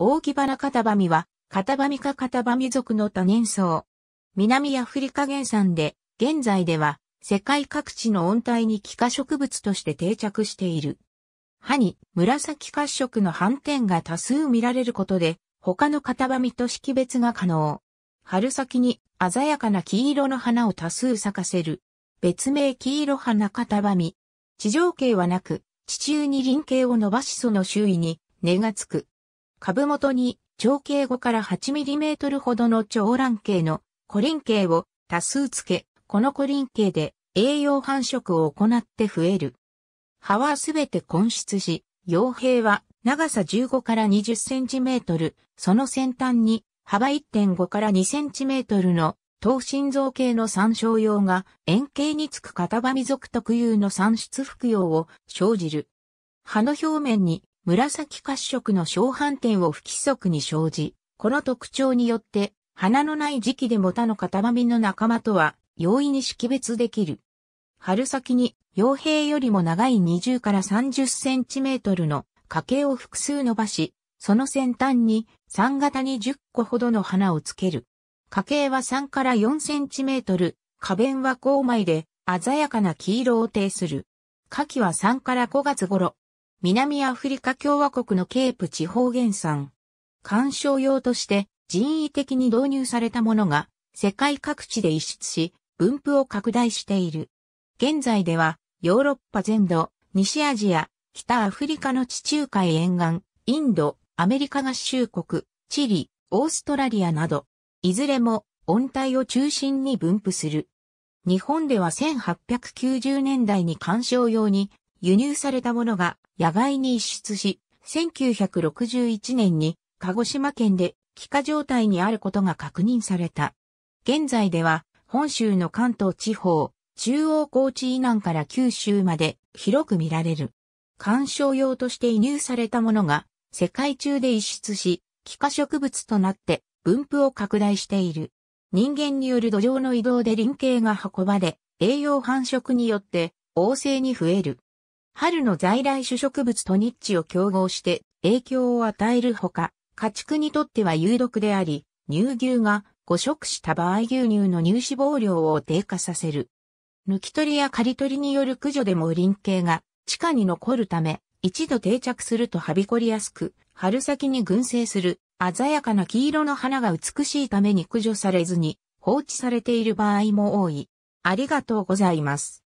大木花カタバミは、カタバミかカタバミ族の多年草。南アフリカ原産で、現在では、世界各地の温帯に気化植物として定着している。葉に紫褐色の斑点が多数見られることで、他のカタバミと識別が可能。春先に鮮やかな黄色の花を多数咲かせる。別名黄色花カタバミ。地上茎はなく、地中に輪茎を伸ばしその周囲に根がつく。株元に長径5から 8mm ほどの長卵形のコリン形を多数付け、このコリン形で栄養繁殖を行って増える。葉はすべて根出し、傭兵は長さ15から20センチメートル、その先端に幅1.5から2センチメートルの等心臓系の参照用が円形につく型紙属特有の産出服用を生じる。葉の表面に紫褐色の小斑点を不規則に生じ、この特徴によって、花のない時期でも他の塊の仲間とは容易に識別できる。春先に、傭兵よりも長い20から30センチメートルの茎を複数伸ばし、その先端に3型に10個ほどの花をつける。茎は3から4センチメートル、花弁は5米で鮮やかな黄色を呈する。花期は3から5月頃、南アフリカ共和国のケープ地方原産。観賞用として人為的に導入されたものが世界各地で輸出し、分布を拡大している。現在ではヨーロッパ全土、西アジア、北アフリカの地中海沿岸、インド、アメリカ合衆国、チリ、オーストラリアなど、いずれも温帯を中心に分布する。日本では1890年代に観賞用に輸入されたものが野外に輸出し、1961年に鹿児島県で気化状態にあることが確認された。現在では本州の関東地方、中央高知以南から九州まで広く見られる。観賞用として輸入されたものが世界中で輸出し、気化植物となって分布を拡大している。人間による土壌の移動で輪形が運ばれ、栄養繁殖によって旺盛に増える。春の在来種植物とニッチを競合して影響を与えるほか、家畜にとっては有毒であり、乳牛が誤食した場合牛乳の乳脂肪量を低下させる。抜き取りや刈り取りによる駆除でも林系が地下に残るため、一度定着するとはびこりやすく、春先に群生する鮮やかな黄色の花が美しいために駆除されずに放置されている場合も多い。ありがとうございます。